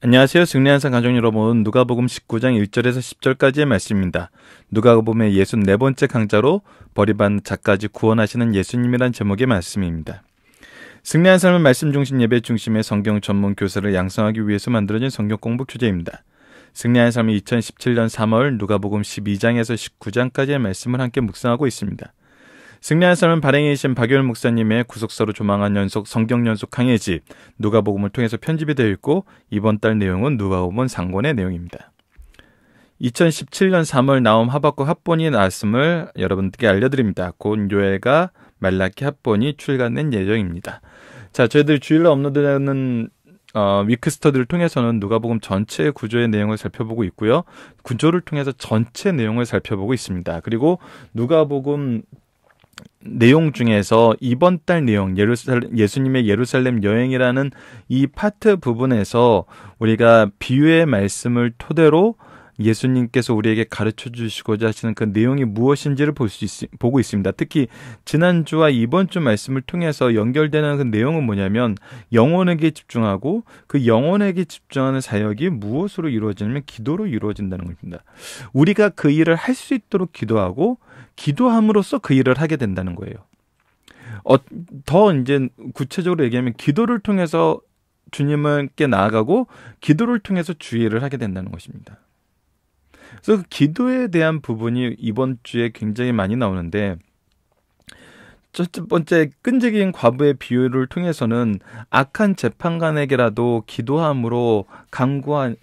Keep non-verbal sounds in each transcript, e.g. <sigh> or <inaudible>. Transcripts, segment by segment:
안녕하세요. 승리한 상 가족 여러분. 누가복음 19장 1절에서 10절까지의 말씀입니다. 누가복음의 64번째 강좌로 버리반 자까지 구원하시는 예수님이란 제목의 말씀입니다. 승리한 삶은 말씀 중심 예배 중심의 성경 전문 교사를 양성하기 위해서 만들어진 성경 공부 교재입니다. 승리한 삶이 2017년 3월 누가복음 12장에서 19장까지의 말씀을 함께 묵상하고 있습니다. 승리한 삶은 발행해주신박열 목사님의 구속서로 조망한 연속 성경 연속 강의집 누가복음을 통해서 편집이 되어 있고 이번 달 내용은 누가복음 상권의 내용입니다. 2017년 3월 나옴 하박국 합본이 나왔음을 여러분께 들 알려드립니다. 곧 요해가 말라키 합본이 출간된 예정입니다. 자, 저희들 주일날 업로드되는 어, 위크스터들을 통해서는 누가복음 전체 구조의 내용을 살펴보고 있고요. 구조를 통해서 전체 내용을 살펴보고 있습니다. 그리고 누가복음 내용 중에서 이번 달 내용 예루살렘, 예수님의 예루살렘 여행이라는 이 파트 부분에서 우리가 비유의 말씀을 토대로 예수님께서 우리에게 가르쳐 주시고자 하시는 그 내용이 무엇인지를 볼수 있, 보고 있습니다. 특히 지난주와 이번주 말씀을 통해서 연결되는 그 내용은 뭐냐면 영혼에게 집중하고 그 영혼에게 집중하는 사역이 무엇으로 이루어지냐면 기도로 이루어진다는 것입니다 우리가 그 일을 할 수 있도록 기도하고 기도함으로써 그 일을 하게 된다는 거예요. 어, 더 이제 구체적으로 얘기하면 기도를 통해서 주님께 나아가고 기도를 통해서 주의를 하게 된다는 것입니다. 그래서 그 기도에 대한 부분이 이번 주에 굉장히 많이 나오는데 첫 번째 끈질긴 과부의 비유를 통해서는 악한 재판관에게라도 기도함으로 강구한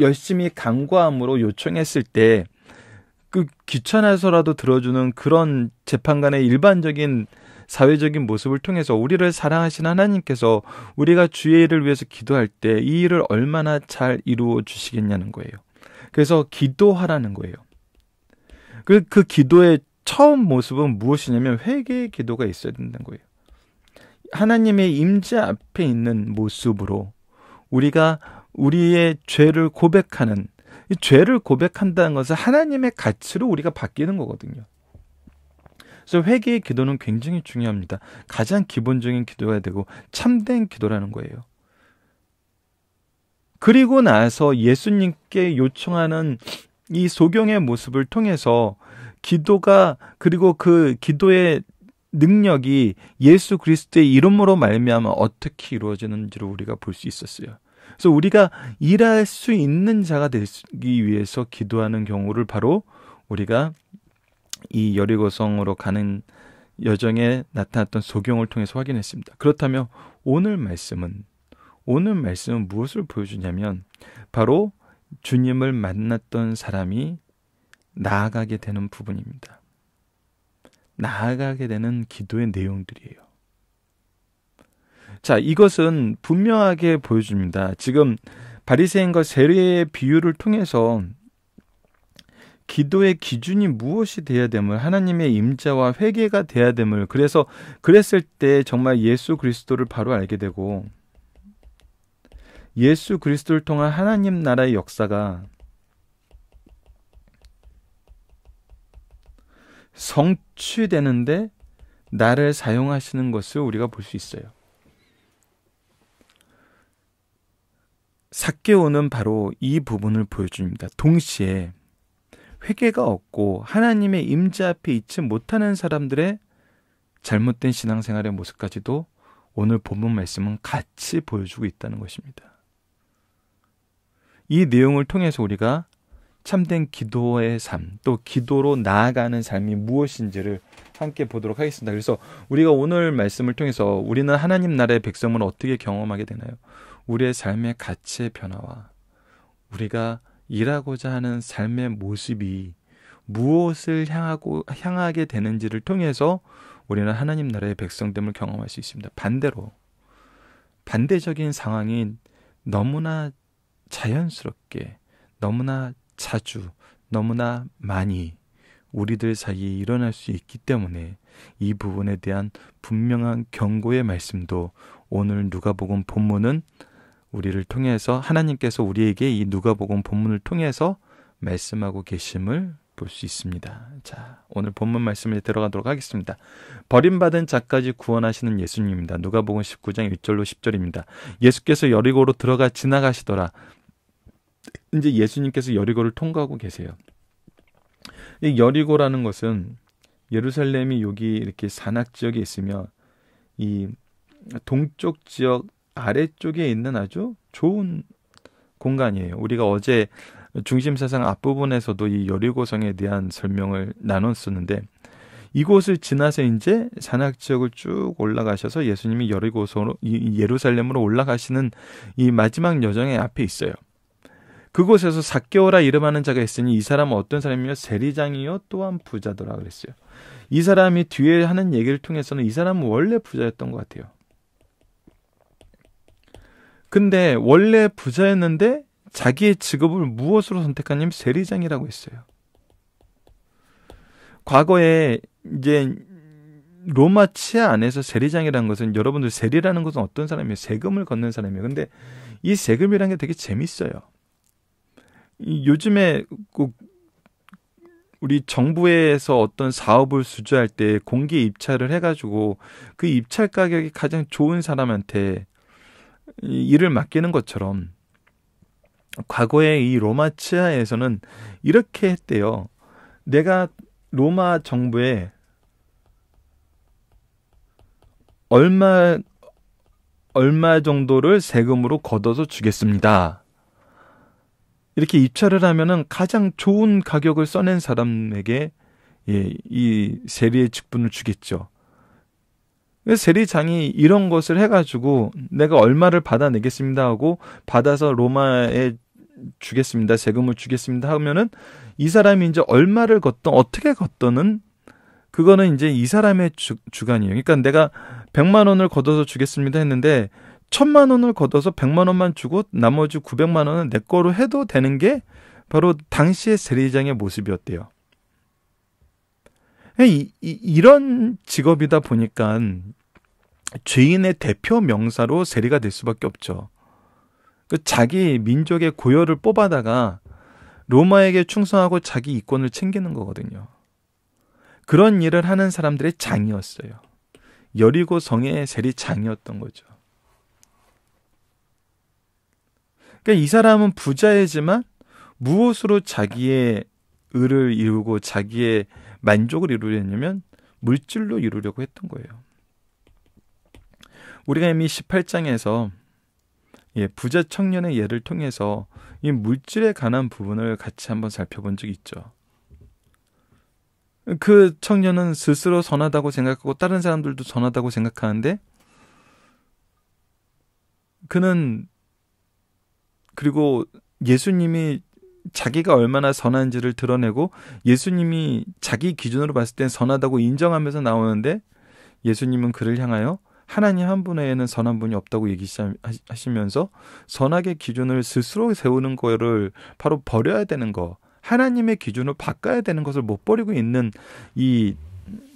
열심히 강구함으로 요청했을 때그 귀찮아서라도 들어주는 그런 재판관의 일반적인 사회적인 모습을 통해서 우리를 사랑하신 하나님께서 우리가 주의 일을 위해서 기도할 때 이 일을 얼마나 잘 이루어 주시겠냐는 거예요. 그래서 기도하라는 거예요. 그, 그 기도의 처음 모습은 무엇이냐면 회개의 기도가 있어야 된다는 거예요. 하나님의 임재 앞에 있는 모습으로 우리가 우리의 죄를 고백하는 죄를 고백한다는 것은 하나님의 가치로 우리가 바뀌는 거거든요. 그래서 회개의 기도는 굉장히 중요합니다. 가장 기본적인 기도가 되고 참된 기도라는 거예요. 그리고 나서 예수님께 요청하는 이 소경의 모습을 통해서 기도가 그리고 그 기도의 능력이 예수 그리스도의 이름으로 말미암아 어떻게 이루어지는지를 우리가 볼 수 있었어요. 그래서 우리가 일할 수 있는 자가 되기 위해서 기도하는 경우를 바로 우리가 이 여리고성으로 가는 여정에 나타났던 소경을 통해서 확인했습니다. 그렇다면 오늘 말씀은 오늘 말씀은 무엇을 보여주냐면 바로 주님을 만났던 사람이 나아가게 되는 부분입니다. 나아가게 되는 기도의 내용들이에요. 자, 이것은 분명하게 보여줍니다. 지금 바리새인과 세례의 비유를 통해서 기도의 기준이 무엇이 돼야 됨을 하나님의 임자와 회개가 돼야 됨을 그래서 그랬을 때 정말 예수 그리스도를 바로 알게 되고 예수 그리스도를 통한 하나님 나라의 역사가 성취되는데 나를 사용하시는 것을 우리가 볼 수 있어요. 삭개오는 바로 이 부분을 보여줍니다. 동시에 회개가 없고 하나님의 임재 앞에 있지 못하는 사람들의 잘못된 신앙생활의 모습까지도 오늘 본문 말씀은 같이 보여주고 있다는 것입니다. 이 내용을 통해서 우리가 참된 기도의 삶, 또 기도로 나아가는 삶이 무엇인지를 함께 보도록 하겠습니다. 그래서 우리가 오늘 말씀을 통해서 우리는 하나님 나라의 백성을 어떻게 경험하게 되나요? 우리의 삶의 가치의 변화와 우리가 일하고자 하는 삶의 모습이 무엇을 향하고 향하게 되는지를 통해서 우리는 하나님 나라의 백성됨을 경험할 수 있습니다. 반대로 반대적인 상황인 너무나 자연스럽게 너무나 자주 너무나 많이 우리들 사이에 일어날 수 있기 때문에 이 부분에 대한 분명한 경고의 말씀도 오늘 누가복음 본문은 우리를 통해서 하나님께서 우리에게 이 누가복음 본문을 통해서 말씀하고 계심을 볼 수 있습니다. 자, 오늘 본문 말씀에 들어가도록 하겠습니다. 버림받은 자까지 구원하시는 예수님입니다. 누가복음 19장 1절로 10절입니다. 예수께서 여리고로 들어가 지나가시더라. 이제 예수님께서 여리고를 통과하고 계세요. 이 여리고라는 것은 예루살렘이 여기 이렇게 산악 지역에 있으며 이 동쪽 지역 아래쪽에 있는 아주 좋은 공간이에요. 우리가 어제 중심 사상 앞부분에서도 이여리고성에 대한 설명을 나눴었는데 이곳을 지나서 이제 산악 지역을 쭉 올라가셔서 예수님이 여리고성으로 예루살렘으로 올라가시는 이 마지막 여정의 앞에 있어요. 그곳에서 사개오라 이름하는 자가 있으니 이 사람은 어떤 사람이요? 세리장이요 또한 부자더라 그랬어요. 이 사람이 뒤에 하는 얘기를 통해서는 이 사람은 원래 부자였던 것 같아요. 근데 원래 부자였는데 자기의 직업을 무엇으로 선택하냐면 세리장이라고 했어요. 과거에 이제 로마 치아 안에서 세리장이라는 것은 여러분들 세리라는 것은 어떤 사람이에요? 세금을 걷는 사람이에요. 근데 이 세금이라는 게 되게 재밌어요. 요즘에 꼭 우리 정부에서 어떤 사업을 수주할 때 공개 입찰을 해가지고 그 입찰 가격이 가장 좋은 사람한테 일을 맡기는 것처럼 과거에 이 로마 치하에서는 이렇게 했대요. 내가 로마 정부에 얼마 얼마 정도를 세금으로 걷어서 주겠습니다. 이렇게 입찰을 하면은 가장 좋은 가격을 써낸 사람에게 예, 이 세리의 직분을 주겠죠. 세리장이 이런 것을 해가지고 내가 얼마를 받아내겠습니다 하고 받아서 로마에 주겠습니다 세금을 주겠습니다 하면은 이 사람이 이제 얼마를 걷던 어떻게 걷던은 그거는 이제 이 사람의 주, 주관이에요. 그러니까 내가 100만 원을 걷어서 주겠습니다 했는데 1000만 원을 걷어서 100만 원만 주고 나머지 900만 원은 내 거로 해도 되는 게 바로 당시의 세리장의 모습이었대요. 이, 이, 이런 직업이다 보니까 죄인의 대표 명사로 세리가 될 수밖에 없죠. 그 자기 민족의 고열을 뽑아다가 로마에게 충성하고 자기 이권을 챙기는 거거든요. 그런 일을 하는 사람들의 장이었어요. 여리고 성의 세리 장이었던 거죠. 그러니까 이 사람은 부자이지만 무엇으로 자기의 을을 이루고 자기의 만족을 이루려냐면 물질로 이루려고 했던 거예요. 우리가 이미 18장에서 예, 부자 청년의 예를 통해서 이 물질에 관한 부분을 같이 한번 살펴본 적이 있죠. 그 청년은 스스로 선하다고 생각하고 다른 사람들도 선하다고 생각하는데 그는 그리고 예수님이 자기가 얼마나 선한지를 드러내고 예수님이 자기 기준으로 봤을 땐 선하다고 인정하면서 나오는데 예수님은 그를 향하여 하나님 한 분에는 선한 분이 없다고 얘기하시면서 선악의 기준을 스스로 세우는 거를 바로 버려야 되는 거 하나님의 기준을 바꿔야 되는 것을 못 버리고 있는 이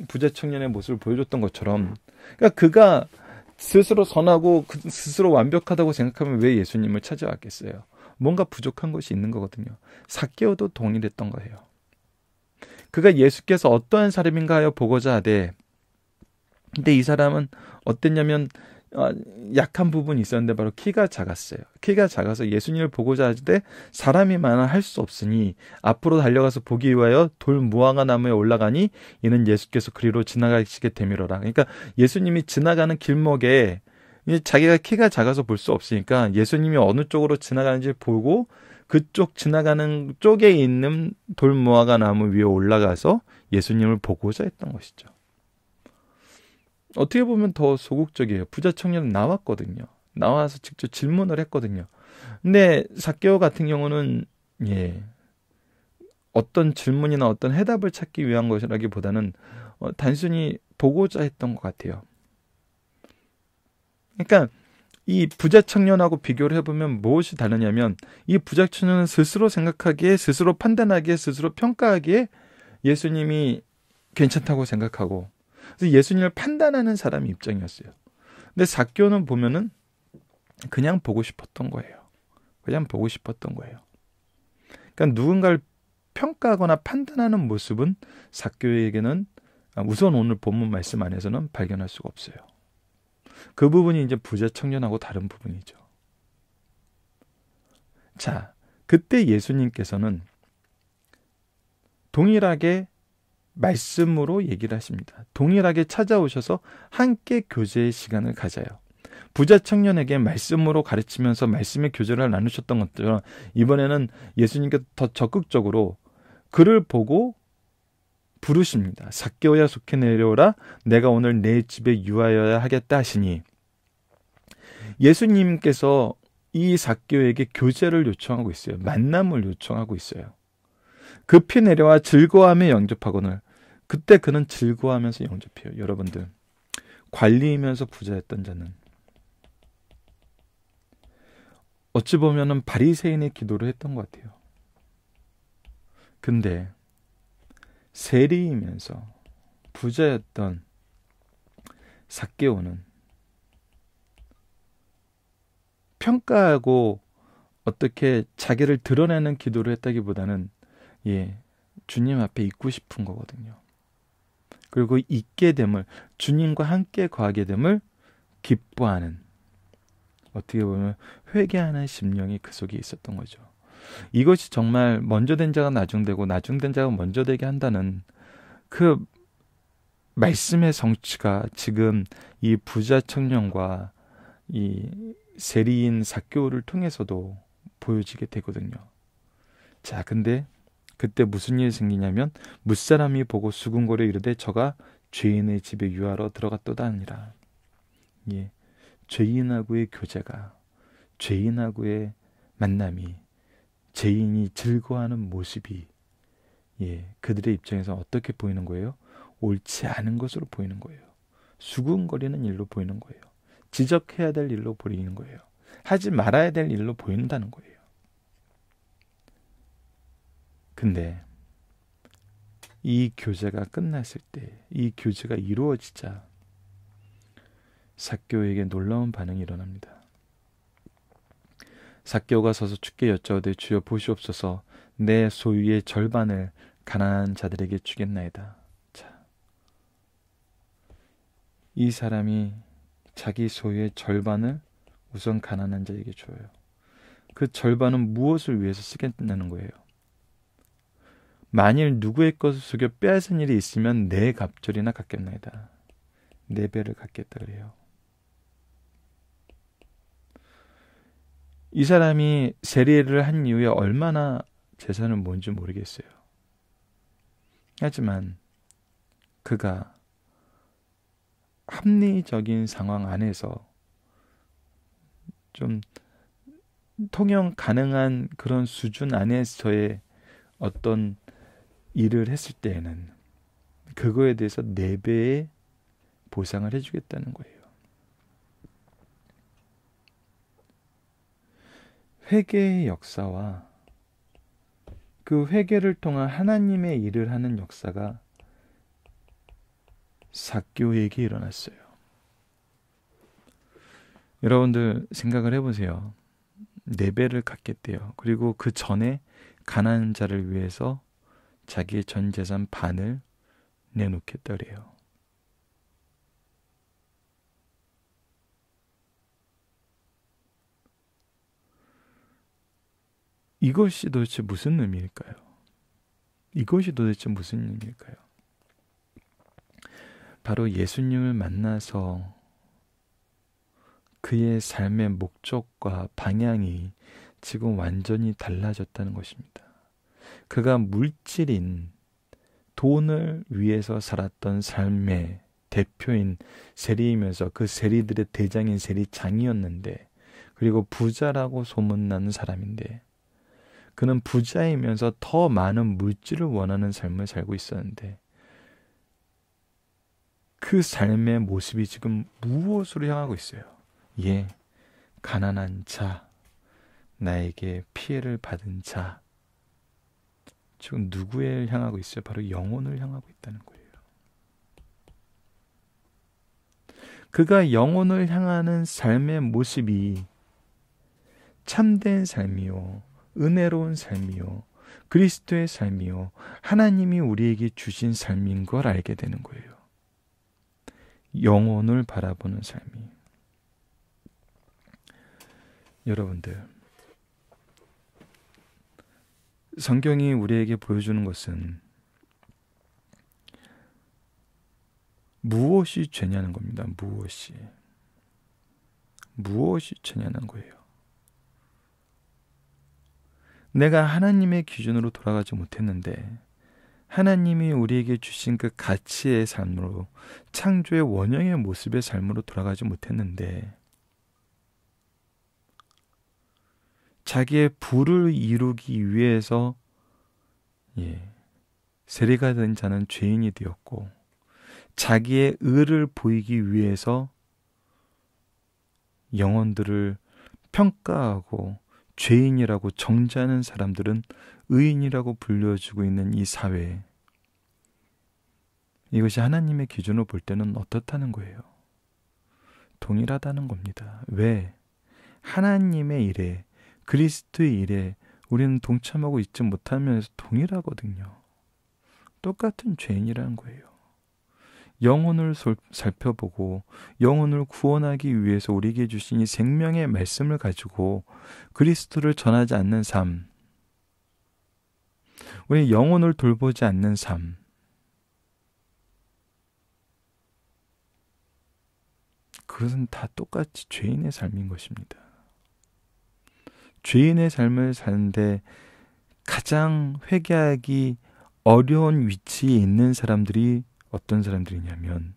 부자 청년의 모습을 보여줬던 것처럼 그러니까 그가 스스로 선하고 그 스스로 완벽하다고 생각하면 왜 예수님을 찾아왔겠어요? 뭔가 부족한 것이 있는 거거든요. 사개오도 동일했던 거예요. 그가 예수께서 어떠한 사람인가 하여 보고자 하되 근데 이 사람은 어땠냐면 어, 약한 부분이 있었는데 바로 키가 작았어요. 키가 작아서 예수님을 보고자 하지되 사람이 많아 할 수 없으니 앞으로 달려가서 보기 위하여 돌 무화과 나무에 올라가니 이는 예수께서 그리로 지나가시게 되밀어라. 그러니까 예수님이 지나가는 길목에 자기가 키가 작아서 볼 수 없으니까 예수님이 어느 쪽으로 지나가는지 보고 그쪽 지나가는 쪽에 있는 돌무화과 나무 위에 올라가서 예수님을 보고자 했던 것이죠. 어떻게 보면 더 소극적이에요. 부자 청년은 나왔거든요. 나와서 직접 질문을 했거든요. 근데 사케오 같은 경우는 예. 어떤 질문이나 어떤 해답을 찾기 위한 것이라기보다는 어, 단순히 보고자 했던 것 같아요. 그러니까 이 부자 청년하고 비교를 해보면 무엇이 다르냐면 이 부자 청년은 스스로 생각하기에 스스로 판단하기에 스스로 평가하기에 예수님이 괜찮다고 생각하고 그래서 예수님을 판단하는 사람 입장이었어요. 근데 사교는 보면은 그냥 보고 싶었던 거예요. 그냥 보고 싶었던 거예요. 그러니까 누군가를 평가하거나 판단하는 모습은 사교에게는 우선 오늘 본문 말씀 안에서는 발견할 수가 없어요. 그 부분이 이제 부자 청년하고 다른 부분이죠. 자, 그때 예수님께서는 동일하게 말씀으로 얘기를 하십니다. 동일하게 찾아오셔서 함께 교제의 시간을 가져요. 부자 청년에게 말씀으로 가르치면서 말씀의 교제를 나누셨던 것처럼 이번에는 예수님께서 더 적극적으로 그를 보고 부르십니다. 삭개오야 속해 내려오라 내가 오늘 내 집에 유하여야 하겠다 하시니 예수님께서 이 삭개오에게 교제를 요청하고 있어요. 만남을 요청하고 있어요. 급히 내려와 즐거워하 영접하거늘 그때 그는 즐거워하면서 영접해요. 여러분들 관리이면서 부자였던 자는 어찌 보면 바리새인의 기도를 했던 것 같아요. 근데 세리이면서 부자였던 사개오는 평가하고 어떻게 자기를 드러내는 기도를 했다기보다는 예 주님 앞에 있고 싶은 거거든요. 그리고 있게 됨을 주님과 함께 거하게 됨을 기뻐하는 어떻게 보면 회개하는 심령이 그 속에 있었던 거죠. 이것이 정말 먼저 된 자가 나중되고 나중된 자가 먼저 되게 한다는 그 말씀의 성취가 지금 이 부자 청년과 이 세리인 사교를 통해서도 보여지게 되거든요. 자, 근데 그때 무슨 일이 생기냐면 무사람이 보고 수군거려 이르되 저가 죄인의 집에 유하러 들어갔도다 아니라 예, 죄인하고의 교제가 죄인하고의 만남이 죄인이 즐거워하는 모습이 예, 그들의 입장에서 어떻게 보이는 거예요? 옳지 않은 것으로 보이는 거예요. 수군거리는 일로 보이는 거예요. 지적해야 될 일로 보이는 거예요. 하지 말아야 될 일로 보인다는 거예요. 근데 이 교제가 끝났을 때, 이 교제가 이루어지자 사교에게 놀라운 반응이 일어납니다. 사께오가 서서 주게 여쭤오되 주여 보시옵소서 내 소유의 절반을 가난한 자들에게 주겠나이다. 자, 이 사람이 자기 소유의 절반을 우선 가난한 자에게 줘요. 그 절반은 무엇을 위해서 쓰겠다는 거예요. 만일 누구의 것을 속여 빼앗은 일이 있으면 내 갑절이나 갖겠나이다. 네 배를 갖겠다 그래요. 이 사람이 세례를한 이후에 얼마나 재산을 뭔지 모르겠어요. 하지만 그가 합리적인 상황 안에서 좀 통영 가능한 그런 수준 안에서의 어떤 일을 했을 때에는 그거에 대해서 네 배의 보상을 해주겠다는 거예요. 회개의 역사와 그 회개를 통한 하나님의 일을 하는 역사가 사교에게 일어났어요. 여러분들 생각을 해보세요. 네 배를 갚겠대요. 그리고 그 전에 가난 자를 위해서 자기의 전 재산 반을 내놓겠다 그래요. 이것이 도대체 무슨 의미일까요? 이것이 도대체 무슨 의미일까요? 바로 예수님을 만나서 그의 삶의 목적과 방향이 지금 완전히 달라졌다는 것입니다. 그가 물질인 돈을 위해서 살았던 삶의 대표인 세리이면서 그 세리들의 대장인 세리장이었는데, 그리고 부자라고 소문나 사람인데, 그는 부자이면서 더 많은 물질을 원하는 삶을 살고 있었는데 그 삶의 모습이 지금 무엇으로 향하고 있어요? 예, 가난한 자, 나에게 피해를 받은 자. 지금 누구를 향하고 있어요? 바로 영혼을 향하고 있다는 거예요. 그가 영혼을 향하는 삶의 모습이 참된 삶이요. 은혜로운 삶이요. 그리스도의 삶이요. 하나님이 우리에게 주신 삶인 걸 알게 되는 거예요. 영혼을 바라보는 삶이. 여러분들, 성경이 우리에게 보여주는 것은 무엇이 죄냐는 겁니다. 무엇이. 무엇이 죄냐는 거예요. 내가 하나님의 기준으로 돌아가지 못했는데 하나님이 우리에게 주신 그 가치의 삶으로 창조의 원형의 모습의 삶으로 돌아가지 못했는데 자기의 부를 이루기 위해서 예, 세례가 된 자는 죄인이 되었고 자기의 의를 보이기 위해서 영혼들을 평가하고 죄인이라고 정지하는 사람들은 의인이라고 불려지고 있는 이 사회에 이것이 하나님의 기준으로 볼 때는 어떻다는 거예요. 동일하다는 겁니다. 왜? 하나님의 일에, 그리스도의 일에 우리는 동참하고 있지 못하면서 동일하거든요. 똑같은 죄인이라는 거예요. 영혼을 살펴보고 영혼을 구원하기 위해서 우리에게 주신 이 생명의 말씀을 가지고 그리스도를 전하지 않는 삶, 우리 영혼을 돌보지 않는 삶, 그것은 다 똑같이 죄인의 삶인 것입니다. 죄인의 삶을 사는데 가장 회개하기 어려운 위치에 있는 사람들이 어떤 사람들이냐면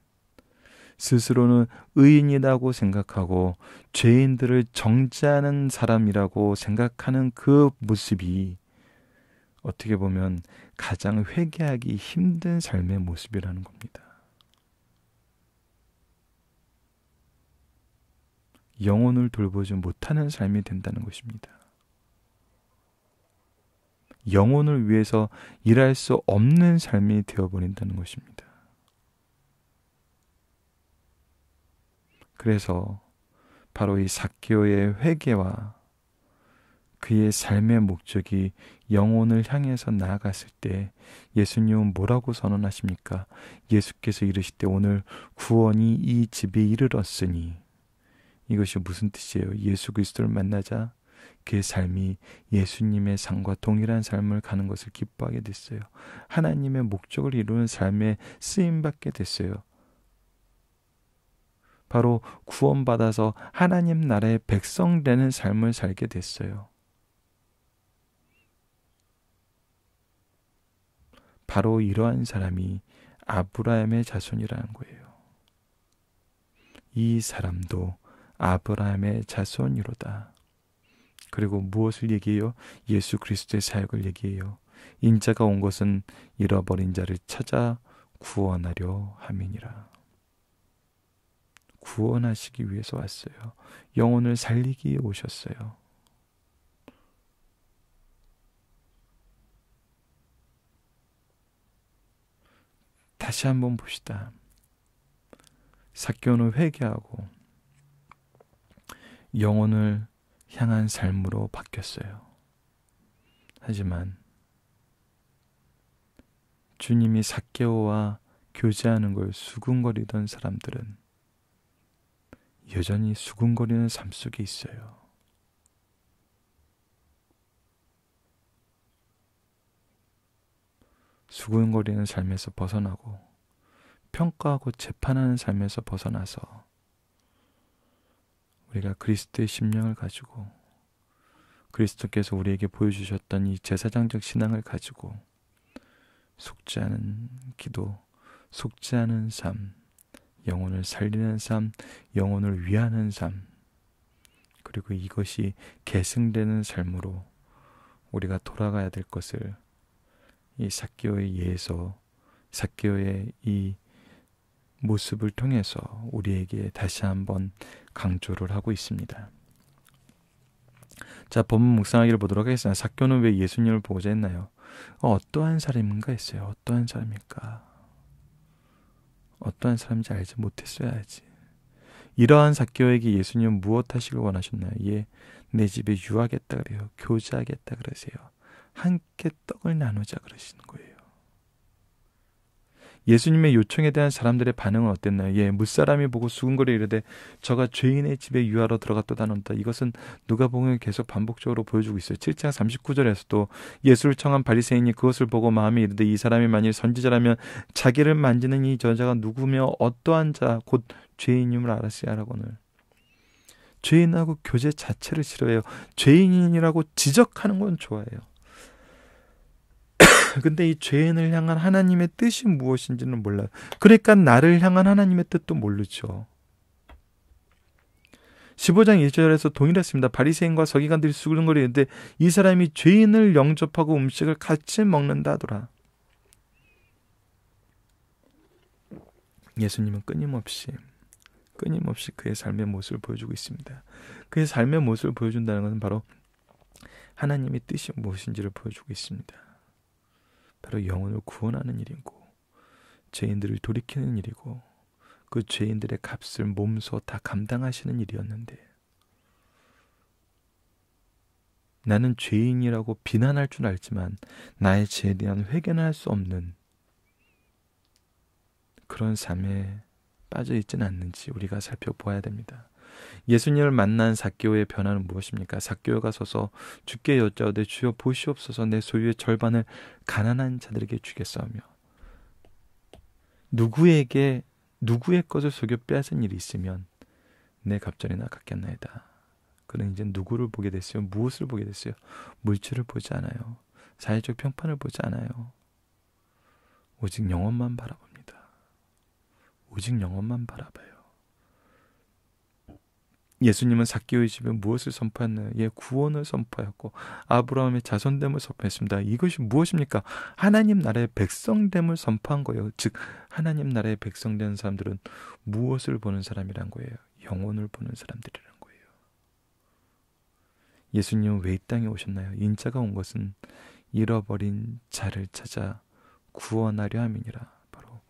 스스로는 의인이라고 생각하고 죄인들을 정죄하는 사람이라고 생각하는 그 모습이 어떻게 보면 가장 회개하기 힘든 삶의 모습이라는 겁니다. 영혼을 돌보지 못하는 삶이 된다는 것입니다. 영혼을 위해서 일할 수 없는 삶이 되어버린다는 것입니다. 그래서 바로 이 사케오의 회개와 그의 삶의 목적이 영혼을 향해서 나아갔을 때 예수님은 뭐라고 선언하십니까? 예수께서 이르실때 오늘 구원이 이 집에 이르렀으니 이것이 무슨 뜻이에요? 예수 그리스도를 만나자 그의 삶이 예수님의 삶과 동일한 삶을 가는 것을 기뻐하게 됐어요. 하나님의 목적을 이루는 삶에 쓰임 받게 됐어요. 바로 구원받아서 하나님 나라의 백성 되는 삶을 살게 됐어요. 바로 이러한 사람이 아브라함의 자손이라는 거예요. 이 사람도 아브라함의 자손이로다. 그리고 무엇을 얘기해요? 예수 그리스도의 사역을 얘기해요. 인자가 온 것은 잃어버린 자를 찾아 구원하려 함이니라. 구원하시기 위해서 왔어요. 영혼을 살리기에 오셨어요. 다시 한번 봅시다. 사교는 회개하고 영혼을 향한 삶으로 바뀌었어요. 하지만 주님이 사개오와 교제하는 걸 수군거리던 사람들은 여전히 수근거리는 삶 속에 있어요. 수근거리는 삶에서 벗어나고 평가하고 재판하는 삶에서 벗어나서 우리가 그리스도의 심령을 가지고 그리스도께서 우리에게 보여주셨던 이 제사장적 신앙을 가지고 속지 않은 기도, 속지 않은 삶, 영혼을 살리는 삶, 영혼을 위하는 삶, 그리고 이것이 계승되는 삶으로 우리가 돌아가야 될 것을 이 사기오의 예에서 사기오의 이 모습을 통해서 우리에게 다시 한번 강조를 하고 있습니다. 자, 본문 묵상하기를 보도록 하겠습니다. 사교는 왜 예수님을 보고자 했나요? 어, 어떠한 사람인가 했어요. 어떠한 사람일까? 어떠한 사람인지 알지 못했어야지. 이러한 삭개에게 예수님은 무엇 하시길 원하셨나요? 예, 내 집에 유하겠다 그래요. 교제하겠다 그러세요. 함께 떡을 나누자 그러시는 거예요. 예수님의 요청에 대한 사람들의 반응은 어땠나요? 예, 무사람이 보고 수군거려 이르되 저가 죄인의 집에 유하러 들어갔도다는다. 이것은 누가 보면 계속 반복적으로 보여주고 있어요. 7장 39절에서도 예수를 청한 바리새인이 그것을 보고 마음에 이르되 이 사람이 만일 선지자라면 자기를 만지는 이 저자가 누구며 어떠한 자 곧 죄인임을 알았으야라고는 죄인하고 교제 자체를 싫어해요. 죄인이라고 지적하는 건 좋아해요. <laughs> 근데 이 죄인을 향한 하나님의 뜻이 무엇인지는 몰라요. 그러니까 나를 향한 하나님의 뜻도 모르죠. 15장 1절에서 동일했습니다. 바리새인과 서기관들이 수근거리는데 이 사람이 죄인을 영접하고 음식을 같이 먹는다더라. 예수님은 끊임없이 끊임없이 그의 삶의 모습을 보여주고 있습니다. 그의 삶의 모습을 보여준다는 것은 바로 하나님의 뜻이 무엇인지를 보여주고 있습니다. 바로 영혼을 구원하는 일이고 죄인들을 돌이키는 일이고 그 죄인들의 값을 몸소 다 감당하시는 일이었는데 나는 죄인이라고 비난할 줄 알지만 나의 죄에 대한 회견는할수 없는 그런 삶에 빠져 있지는 않는지 우리가 살펴보아야 됩니다. 예수님을 만난 사교의 변화는 무엇입니까? 삭개가 서서 주께 여짜오되 주여 보시옵소서 내 소유의 절반을 가난한 자들에게 주겠사오며 누구에게 누구의 것을 속여 빼앗은 일이 있으면 내 갑절이나 갖겠나이다. 그는 이제 누구를 보게 됐어요? 무엇을 보게 됐어요? 물질을 보지 않아요. 사회적 평판을 보지 않아요. 오직 영혼만 바라봅니다. 오직 영혼만 바라봐요. 예수님은 사기오의 집에 무엇을 선포했나요? 예, 구원을 선포하였고 아브라함의 자손됨을 선포했습니다. 이것이 무엇입니까? 하나님 나라의 백성됨을 선포한 거예요. 즉 하나님 나라의 백성된 사람들은 무엇을 보는 사람이란 거예요? 영혼을 보는 사람들이란 거예요. 예수님은 왜 이 땅에 오셨나요? 인자가 온 것은 잃어버린 자를 찾아 구원하려 함이니라. 바로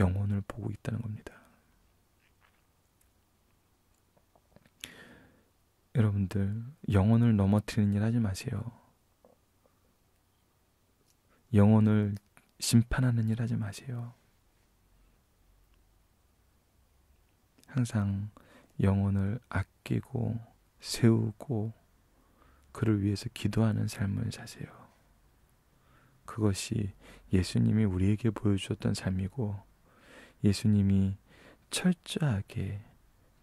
영혼을 보고 있다는 겁니다. 여러분들 영혼을 넘어뜨리는 일 하지 마세요. 영혼을 심판하는 일 하지 마세요. 항상 영혼을 아끼고 세우고 그를 위해서 기도하는 삶을 사세요. 그것이 예수님이 우리에게 보여주었던 삶이고 예수님이 철저하게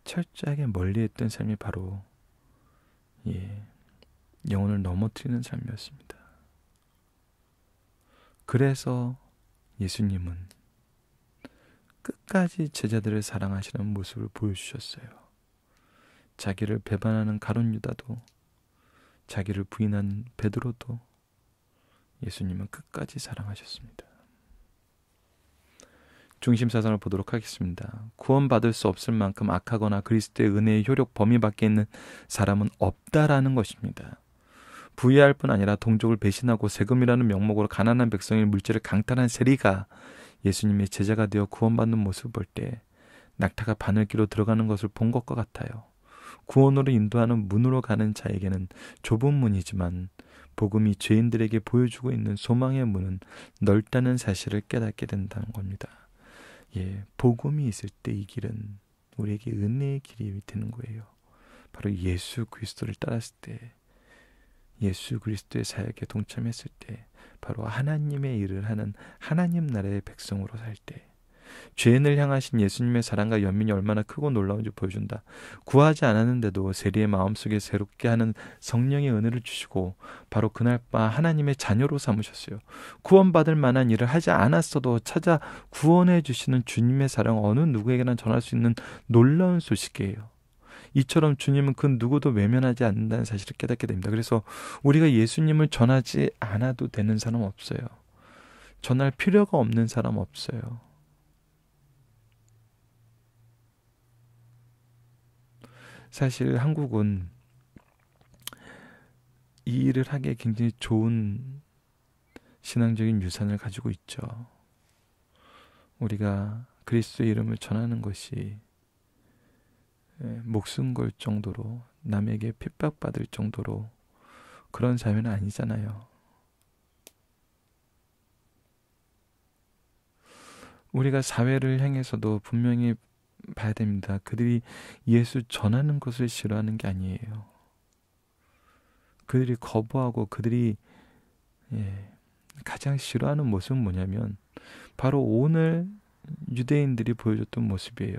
철저하게 멀리했던 삶이 바로 예, 영혼을 넘어뜨리는 삶이었습니다. 그래서 예수님은 끝까지 제자들을 사랑하시는 모습을 보여주셨어요. 자기를 배반하는 가론 유다도 자기를 부인한 베드로도 예수님은 끝까지 사랑하셨습니다. 중심 사상을 보도록 하겠습니다. 구원받을 수 없을 만큼 악하거나 그리스도의 은혜의 효력 범위 밖에 있는 사람은 없다라는 것입니다. 부여할 뿐 아니라 동족을 배신하고 세금이라는 명목으로 가난한 백성의 물질을 강탈한 세리가 예수님의 제자가 되어 구원받는 모습을 볼 때 낙타가 바늘길로 들어가는 것을 본 것과 같아요. 구원으로 인도하는 문으로 가는 자에게는 좁은 문이지만 복음이 죄인들에게 보여주고 있는 소망의 문은 넓다는 사실을 깨닫게 된다는 겁니다. 예, 복음이 있을 때 이 길은 우리에게 은혜의 길이 되는 거예요. 바로 예수 그리스도를 따랐을 때, 예수 그리스도의 사역에 동참했을 때, 바로 하나님의 일을 하는 하나님 나라의 백성으로 살 때, 죄인을 향하신 예수님의 사랑과 연민이 얼마나 크고 놀라운지 보여준다. 구하지 않았는데도 세리의 마음속에 새롭게 하는 성령의 은혜를 주시고 바로 그날 밤 하나님의 자녀로 삼으셨어요. 구원받을 만한 일을 하지 않았어도 찾아 구원해 주시는 주님의 사랑 어느 누구에게나 전할 수 있는 놀라운 소식이에요. 이처럼 주님은 그 누구도 외면하지 않는다는 사실을 깨닫게 됩니다. 그래서 우리가 예수님을 전하지 않아도 되는 사람 없어요. 전할 필요가 없는 사람 없어요. 사실 한국은 이 일을 하기에 굉장히 좋은 신앙적인 유산을 가지고 있죠. 우리가 그리스도의 이름을 전하는 것이 예, 목숨 걸 정도로 남에게 핍박받을 정도로 그런 자매는 아니잖아요. 우리가 사회를 향해서도 분명히 봐야 됩니다. 그들이 예수 전하는 것을 싫어하는 게 아니에요. 그들이 거부하고 그들이 예, 가장 싫어하는 모습은 뭐냐면 바로 오늘 유대인들이 보여줬던 모습이에요.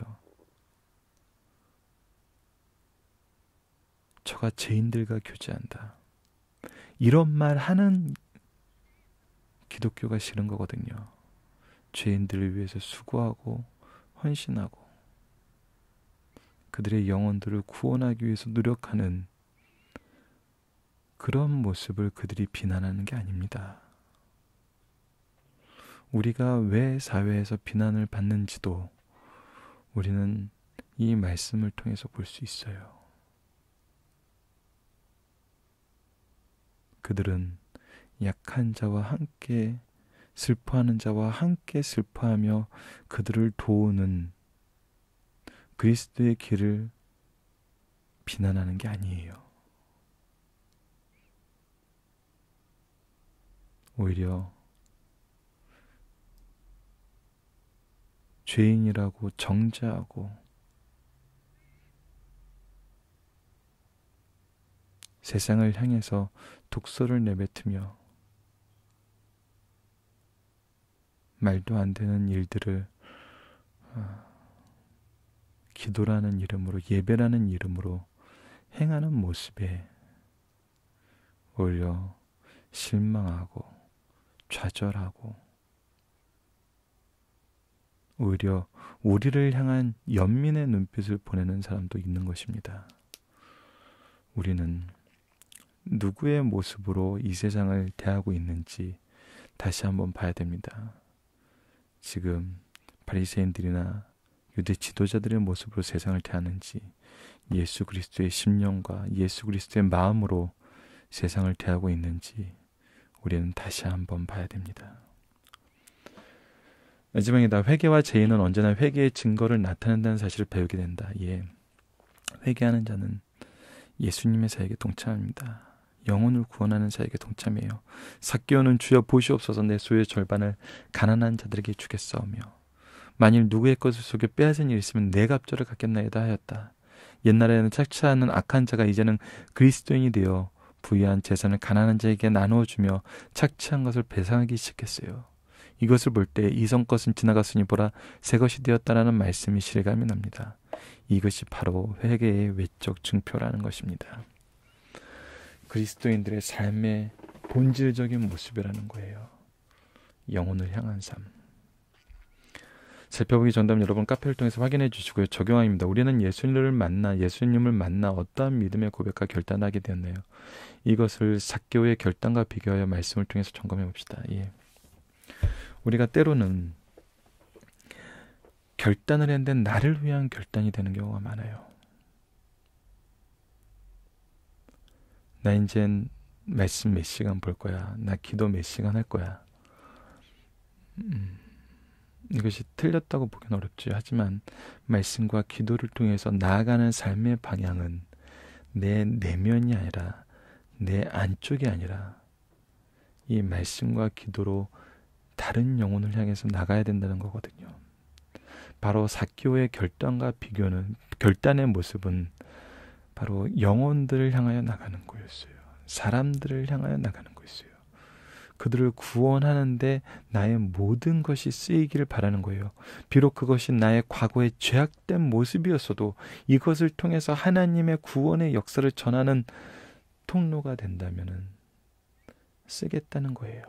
저가 죄인들과 교제한다. 이런 말 하는 기독교가 싫은 거거든요. 죄인들을 위해서 수고하고 헌신하고 그들의 영혼들을 구원하기 위해서 노력하는 그런 모습을 그들이 비난하는 게 아닙니다. 우리가 왜 사회에서 비난을 받는지도 우리는 이 말씀을 통해서 볼 수 있어요. 그들은 약한 자와 함께 슬퍼하는 자와 함께 슬퍼하며 그들을 도우는 그리스도의 길을 비난하는 게 아니에요. 오히려 죄인이라고 정죄하고 세상을 향해서 독서를 내뱉으며 말도 안 되는 일들을 아, 기도라는 이름으로 예배라는 이름으로 행하는 모습에 오히려 실망하고 좌절하고 오히려 우리를 향한 연민의 눈빛을 보내는 사람도 있는 것입니다. 우리는 누구의 모습으로 이 세상을 대하고 있는지 다시 한번 봐야 됩니다. 지금 바리새인들이나 유대 지도자들의 모습으로 세상을 대하는지 예수 그리스도의 심령과 예수 그리스도의 마음으로 세상을 대하고 있는지 우리는 다시 한번 봐야 됩니다. 마지막에다 회개와 재인은 언제나 회개의 증거를 나타낸다는 사실을 배우게 된다. 예. 회개하는 자는 예수님의 사역에 동참합니다. 영혼을 구원하는 자에게 동참해요. 사기오는 주여 보시옵소서 내 소유의 절반을 가난한 자들에게 주겠사오며 만일 누구의 것을 속여 빼앗은 일이 있으면 내가 앞절을 갖겠나이다 하였다. 옛날에는 착취하는 악한 자가 이제는 그리스도인이 되어 부유한 재산을 가난한 자에게 나누어 주며 착취한 것을 배상하기 시작했어요. 이것을 볼 때 이성 것은 지나갔으니 보라 새 것이 되었다라는 말씀이 실감이 납니다. 이것이 바로 회개의 외적 증표라는 것입니다. 그리스도인들의 삶의 본질적인 모습이라는 거예요. 영혼을 향한 삶. 살펴보기 전담 여러분 카페를 통해서 확인해 주시고요. 적용합니다 우리는 예수님을 만나 예수님을 만나 어떠한 믿음의 고백과 결단하게 되었네요. 이것을 사교의 결단과 비교하여 말씀을 통해서 점검해 봅시다. 예. 우리가 때로는 결단을 했는데 나를 위한 결단이 되는 경우가 많아요. 나 이젠 말씀 몇 시간 볼 거야. 나 기도 몇 시간 할 거야. 음. 이것이 틀렸다고 보기는 어렵지. 하지만 말씀과 기도를 통해서 나아가는 삶의 방향은 내 내면이 아니라 내 안쪽이 아니라 이 말씀과 기도로 다른 영혼을 향해서 나가야 된다는 거거든요. 바로 사키오의 결단과 비교는 결단의 모습은 바로 영혼들을 향하여 나가는 거였어요. 사람들을 향하여 나가는 거. 그들을 구원하는데 나의 모든 것이 쓰이기를 바라는 거예요. 비록 그것이 나의 과거의 죄악된 모습이었어도 이것을 통해서 하나님의 구원의 역사를 전하는 통로가 된다면 쓰겠다는 거예요.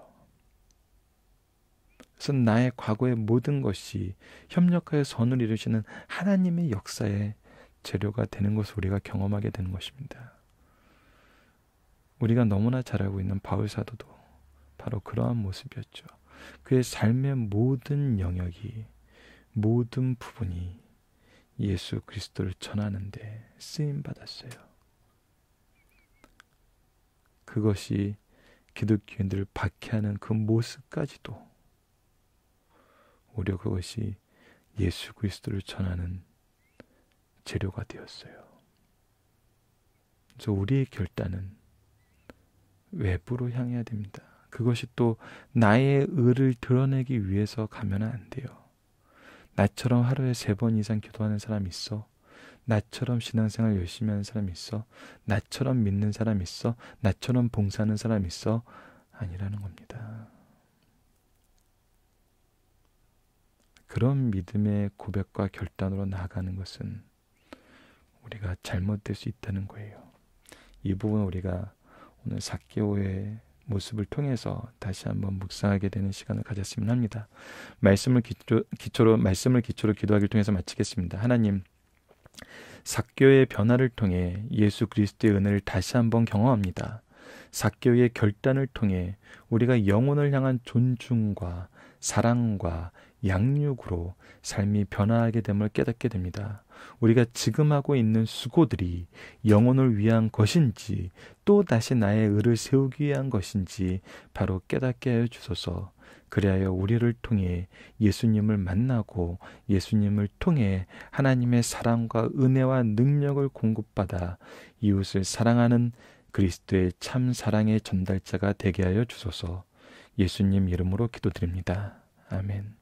그래서 나의 과거의 모든 것이 협력하여 선을 이루시는 하나님의 역사의 재료가 되는 것을 우리가 경험하게 되는 것입니다. 우리가 너무나 잘 알고 있는 바울 사도도 바로 그러한 모습이었죠. 그의 삶의 모든 영역이 모든 부분이 예수 그리스도를 전하는데 쓰임 받았어요. 그것이 기독교인들을 박해하는 그 모습까지도 오히려 그것이 예수 그리스도를 전하는 재료가 되었어요. 그래서 우리의 결단은 외부로 향해야 됩니다. 그것이 또 나의 의를 드러내기 위해서 가면 안 돼요. 나처럼 하루에 세 번 이상 기도하는 사람 있어. 나처럼 신앙생활 열심히 하는 사람 있어. 나처럼 믿는 사람 있어. 나처럼 봉사하는 사람 있어. 아니라는 겁니다. 그런 믿음의 고백과 결단으로 나아가는 것은 우리가 잘못될 수 있다는 거예요. 이 부분 우리가 오늘 4개월의 모습을 통해서 다시 한번 묵상하게 되는 시간을 가졌으면 합니다. 말씀을 기초, 기초로 말씀을 기초로 기도하기를 통해서 마치겠습니다. 하나님 사교의 변화를 통해 예수 그리스도의 은혜를 다시 한번 경험합니다. 사교의 결단을 통해 우리가 영혼을 향한 존중과 사랑과 양육으로 삶이 변화하게 됨을 깨닫게 됩니다. 우리가 지금 하고 있는 수고들이 영혼을 위한 것인지 또 다시 나의 의를 세우기 위한 것인지 바로 깨닫게 하여 주소서. 그리하여 우리를 통해 예수님을 만나고 예수님을 통해 하나님의 사랑과 은혜와 능력을 공급받아 이웃을 사랑하는 그리스도의 참 사랑의 전달자가 되게 하여 주소서. 예수님 이름으로 기도드립니다. 아멘.